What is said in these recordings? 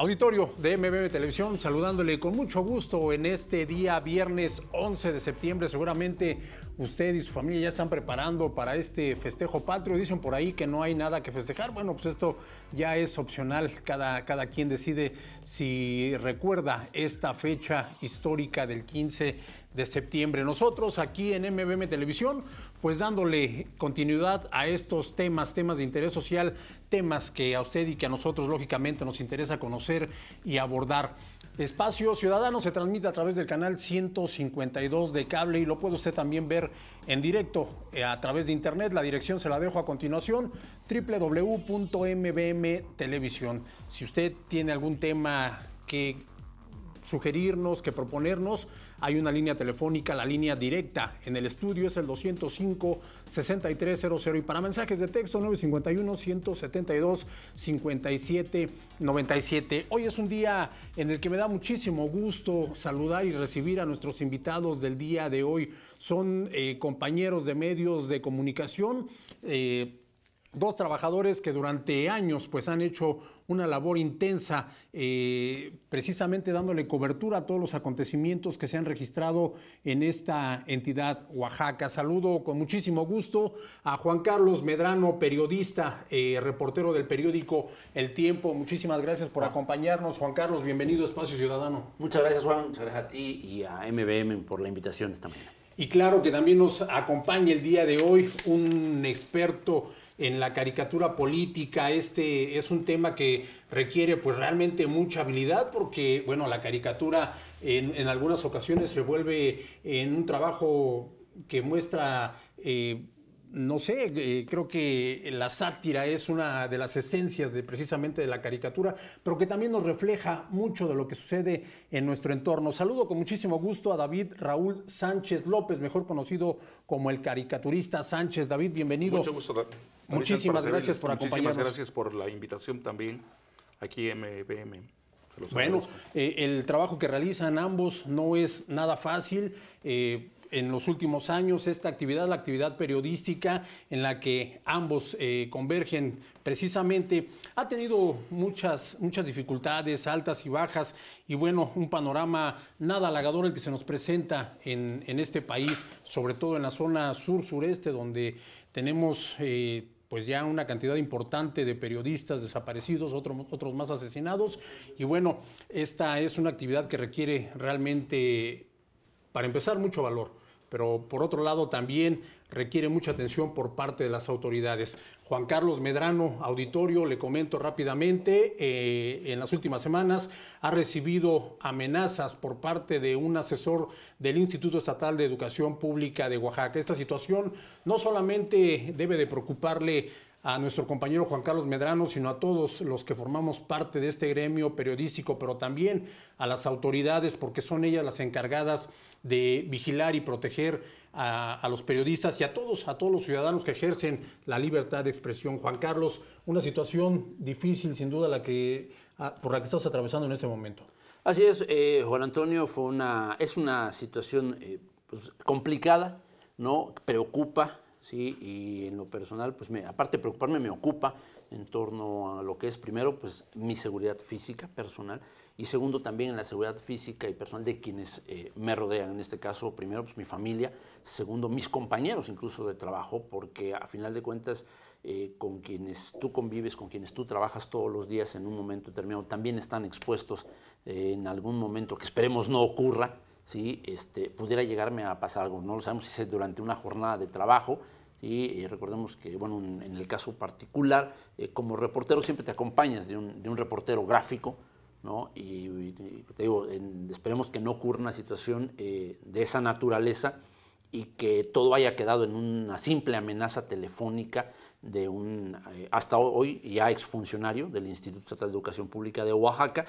Auditorio de MBB Televisión, saludándole con mucho gusto en este día viernes 11 de septiembre, seguramente usted y su familia ya están preparando para este festejo patrio. Dicen por ahí que no hay nada que festejar. Bueno, pues esto ya es opcional. Cada, cada quien decide si recuerda esta fecha histórica del 15 de septiembre. Nosotros aquí en MBM Televisión, pues dándole continuidad a estos temas, temas de interés social, temas que a usted y que a nosotros lógicamente nos interesa conocer y abordar. Espacio Ciudadano se transmite a través del canal 152 de cable y lo puede usted también ver en directo eh, a través de internet. La dirección se la dejo a continuación, www.mbm Si usted tiene algún tema que sugerirnos, que proponernos, hay una línea telefónica, la línea directa en el estudio es el 205-6300 y para mensajes de texto 951-172-5797. Hoy es un día en el que me da muchísimo gusto saludar y recibir a nuestros invitados del día de hoy. Son eh, compañeros de medios de comunicación. Eh, Dos trabajadores que durante años pues, han hecho una labor intensa, eh, precisamente dándole cobertura a todos los acontecimientos que se han registrado en esta entidad Oaxaca. Saludo con muchísimo gusto a Juan Carlos Medrano, periodista, eh, reportero del periódico El Tiempo. Muchísimas gracias por acompañarnos. Juan Carlos, bienvenido a Espacio Ciudadano. Muchas gracias, Juan. Muchas gracias a ti y a MBM por la invitación esta mañana. Y claro que también nos acompaña el día de hoy un experto en la caricatura política. Este es un tema que requiere pues realmente mucha habilidad porque, bueno, la caricatura en, algunas ocasiones se vuelve en un trabajo que muestra... Eh, no sé, eh, creo que la sátira es una de las esencias de precisamente de la caricatura, pero que también nos refleja mucho de lo que sucede en nuestro entorno. Saludo con muchísimo gusto a David Raúl Sánchez López, mejor conocido como el caricaturista Sánchez. David, bienvenido. Mucho gusto, David. Muchísimas gracias por acompañarnos. Muchísimas gracias por la invitación también aquí en MBM. Bueno, eh, el trabajo que realizan ambos no es nada fácil. Eh, en los últimos años esta actividad, la actividad periodística en la que ambos eh, convergen precisamente, ha tenido muchas, muchas dificultades, altas y bajas, y bueno, un panorama nada halagador el que se nos presenta en, este país, sobre todo en la zona sur-sureste, donde tenemos pues ya una cantidad importante de periodistas desaparecidos, otros más asesinados. Y bueno, esta es una actividad que requiere realmente, para empezar, mucho valor pero por otro lado también requiere mucha atención por parte de las autoridades. Juan Carlos Medrano, auditorio, le comento rápidamente, eh, en las últimas semanas ha recibido amenazas por parte de un asesor del Instituto Estatal de Educación Pública de Oaxaca. Esta situación no solamente debe de preocuparle a nuestro compañero Juan Carlos Medrano, sino a todos los que formamos parte de este gremio periodístico, pero también a las autoridades, porque son ellas las encargadas de vigilar y proteger a, los periodistas y a todos, a todos los ciudadanos que ejercen la libertad de expresión. Juan Carlos, una situación difícil, sin duda, la que, por la que estás atravesando en este momento. Así es, eh, Juan Antonio, fue una, es una situación eh, pues, complicada, ¿no? Preocupa, ¿sí? Y en lo personal, pues me, aparte de preocuparme, me ocupa en torno a lo que es primero, pues mi seguridad física personal y segundo también en la seguridad física y personal de quienes eh, me rodean. En este caso, primero, pues mi familia, segundo, mis compañeros incluso de trabajo, porque a final de cuentas, eh, con quienes tú convives, con quienes tú trabajas todos los días en un momento determinado, también están expuestos eh, en algún momento que esperemos no ocurra, ¿sí? este, pudiera llegarme a pasar algo. No lo sabemos si es durante una jornada de trabajo. Y recordemos que, bueno, en el caso particular, eh, como reportero siempre te acompañas de un, reportero gráfico, Y, te digo, esperemos que no ocurra una situación eh, de esa naturaleza y que todo haya quedado en una simple amenaza telefónica de un, eh, hasta hoy ya exfuncionario del Instituto de Educación Pública de Oaxaca,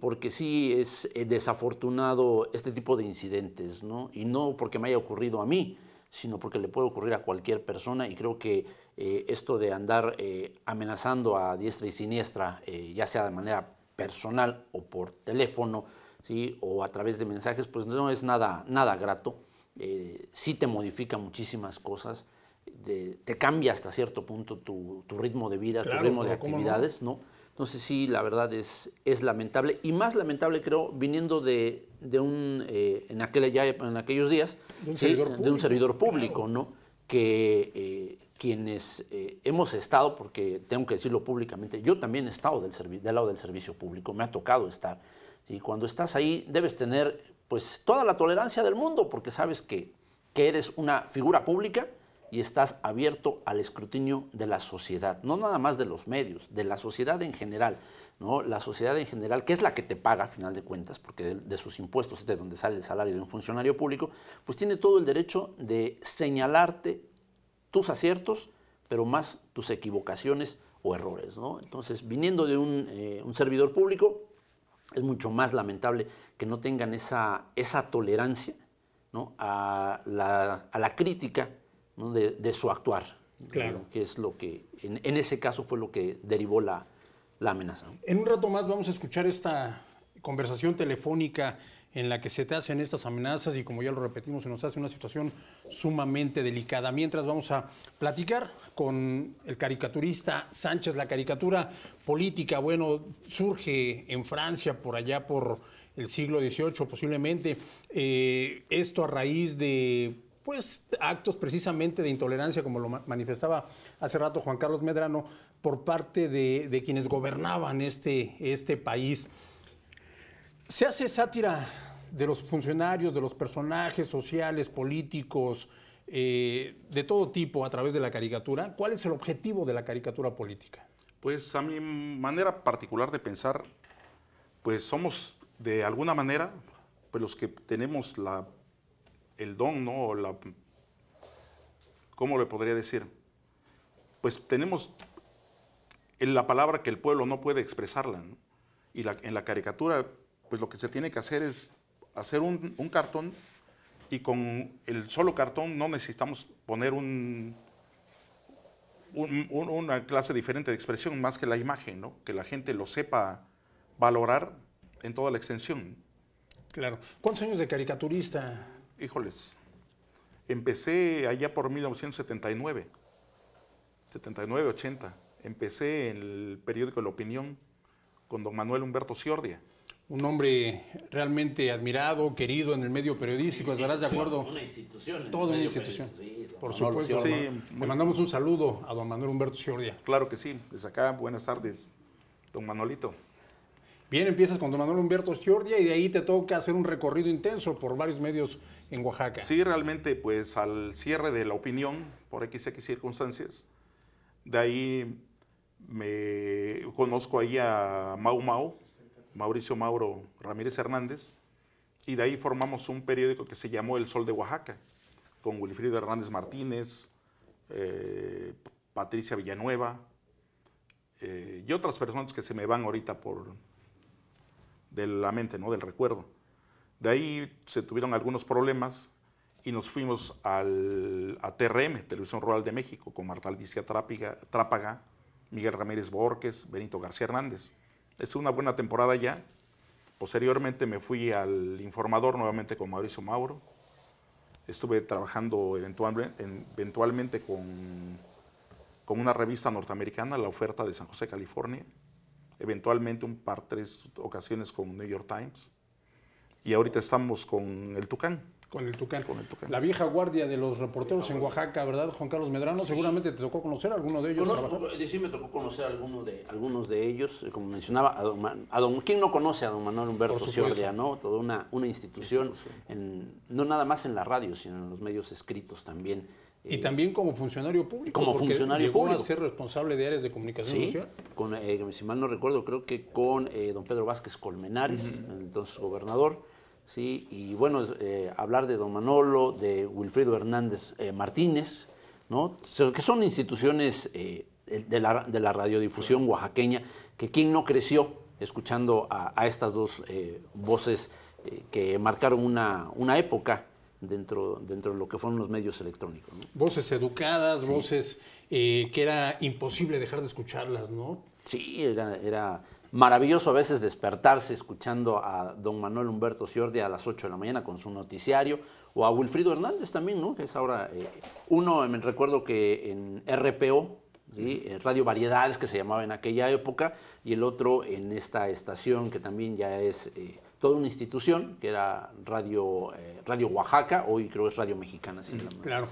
porque sí es eh, desafortunado este tipo de incidentes, Y no porque me haya ocurrido a mí, sino porque le puede ocurrir a cualquier persona y creo que eh, esto de andar eh, amenazando a diestra y siniestra, ya sea de manera personal o por teléfono, o a través de mensajes, pues no es nada, nada grato. sí te modifica muchísimas cosas, te cambia hasta cierto punto tu, ritmo de vida, tu ritmo de actividades, ¿no? sé si la verdad es, es lamentable y más lamentable creo viniendo de, un, eh, en, en aquellos días, de un, servidor, público, ¿no? Que eh, quienes eh, hemos estado, porque tengo que decirlo públicamente, yo también he estado del, del lado del servicio público, me ha tocado estar. Y Cuando estás ahí debes tener pues toda la tolerancia del mundo porque sabes que, que eres una figura pública y estás abierto al escrutinio de la sociedad, no nada más de los medios, de la sociedad en general, ¿no? La sociedad en general, que es la que te paga a final de cuentas, porque de, sus impuestos es de donde sale el salario de un funcionario público, pues tiene todo el derecho de señalarte tus aciertos, pero más tus equivocaciones o errores, ¿no? Entonces, viniendo de un, eh, servidor público, es mucho más lamentable que no tengan esa, esa tolerancia ¿no? a, la, a la crítica de, su actuar, claro. que es lo que en, ese caso fue lo que derivó la, amenaza. En un rato más vamos a escuchar esta conversación telefónica en la que se te hacen estas amenazas y como ya lo repetimos, se nos hace una situación sumamente delicada. Mientras vamos a platicar con el caricaturista Sánchez, la caricatura política, bueno, surge en Francia por allá por el siglo XVIII posiblemente, eh, esto a raíz de pues actos precisamente de intolerancia, como lo manifestaba hace rato Juan Carlos Medrano, por parte de, quienes gobernaban este, este país. Se hace sátira de los funcionarios, de los personajes sociales, políticos, eh, de todo tipo a través de la caricatura. ¿Cuál es el objetivo de la caricatura política? Pues a mi manera particular de pensar, pues somos de alguna manera, pues los que tenemos la el don, ¿no? la, ¿Cómo le podría decir? Pues tenemos en la palabra que el pueblo no puede expresarla. Y en la caricatura, pues lo que se tiene que hacer es hacer un, cartón y con el solo cartón no necesitamos poner una clase diferente de expresión más que la imagen, ¿no? que la gente lo sepa valorar en toda la extensión. Claro. ¿Cuántos años de caricaturista híjoles, empecé allá por 1979, 79, 80. Empecé en el periódico La Opinión con don Manuel Humberto Ciordia. Un hombre realmente admirado, querido en el medio periodístico, estarás de acuerdo. Una institución. Toda una institución. por supuesto. Le mandamos un saludo a don Manuel Humberto Ciordia. Claro que sí, desde acá, buenas tardes, don Manolito. Bien, empiezas con don Manuel Humberto Ciordia y de ahí te toca hacer un recorrido intenso por varios medios en Oaxaca. Sí, realmente, pues al cierre de la opinión, por X circunstancias, de ahí me conozco ahí a Mau Mau, Mauricio Mauro Ramírez Hernández, y de ahí formamos un periódico que se llamó El Sol de Oaxaca, con Wilfrido Hernández Martínez, eh, Patricia Villanueva, eh, y otras personas que se me van ahorita por de la mente, ¿no? Del recuerdo. De ahí se tuvieron algunos problemas y nos fuimos al, a TRM, Televisión Rural de México, con Marta Alicia Trápaga, Miguel Ramírez Borges, Benito García Hernández. Es una buena temporada ya. Posteriormente me fui al informador nuevamente con Mauricio Mauro. Estuve trabajando eventualmente con una revista norteamericana, La Oferta de San José, California. Eventualmente un par, tres ocasiones con New York Times y ahorita estamos con el Tucán. Con el, tucán. con el Tucán. La vieja guardia de los reporteros en Oaxaca, ¿verdad, Juan Carlos Medrano? Seguramente te tocó conocer a alguno de ellos. Eh, sí, me tocó conocer a de, algunos de ellos. Eh, como mencionaba, a ¿quién no conoce a don Manuel Humberto Ciordia, no? Toda una, una institución, En, no nada más en la radio, sino en los medios escritos también. Y eh, también como funcionario público. Como funcionario llegó a ser responsable de áreas de comunicación sí, Con, eh, si mal no recuerdo, creo que con eh, don Pedro Vázquez Colmenares, entonces gobernador. Sí, y bueno, eh, hablar de don Manolo, de Wilfrido Hernández Martínez, ¿no? que son instituciones de la, radiodifusión oaxaqueña, que quien no creció escuchando a, estas dos voces que marcaron una, una época dentro, dentro de lo que fueron los medios electrónicos. Voces educadas, voces eh, que era imposible dejar de escucharlas, ¿no? Sí, era, maravilloso a veces despertarse escuchando a don Manuel Humberto Sciordi a las 8 de la mañana con su noticiario, o a Wilfrido Hernández también, ¿no? Que es ahora eh, uno, eh, me recuerdo que en RPO, Radio Variedades, que se llamaba en aquella época, y el otro en esta estación que también ya es toda una institución que era Radio, eh, Radio Oaxaca, hoy creo es Radio Mexicana. claro.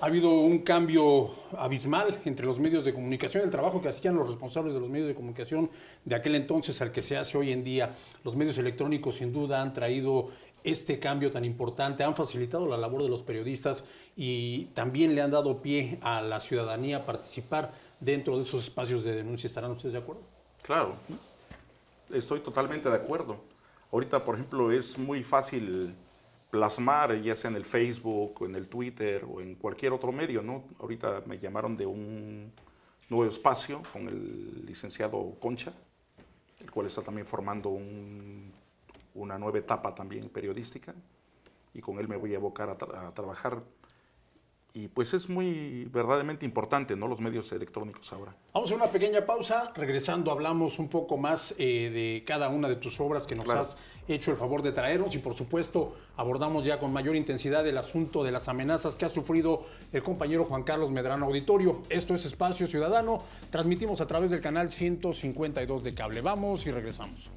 Ha habido un cambio abismal entre los medios de comunicación, el trabajo que hacían los responsables de los medios de comunicación de aquel entonces al que se hace hoy en día. Los medios electrónicos sin duda han traído este cambio tan importante, han facilitado la labor de los periodistas y también le han dado pie a la ciudadanía a participar dentro de esos espacios de denuncia. ¿Estarán ustedes de acuerdo? Claro, estoy totalmente de acuerdo. Ahorita, por ejemplo, es muy fácil plasmar, ya sea en el Facebook, o en el Twitter o en cualquier otro medio, ¿no? Ahorita me llamaron de un nuevo espacio con el licenciado Concha, el cual está también formando una nueva etapa también periodística, y con él me voy a abocar a trabajar y pues es muy verdaderamente importante, ¿no? Los medios electrónicos ahora. Vamos a una pequeña pausa. Regresando hablamos un poco más eh, de cada una de tus obras que nos has hecho el favor de traernos y por supuesto abordamos ya con mayor intensidad el asunto de las amenazas que ha sufrido el compañero Juan Carlos Medrano Auditorio. Esto es Espacio Ciudadano. Transmitimos a través del canal 152 de Cable. Vamos y regresamos.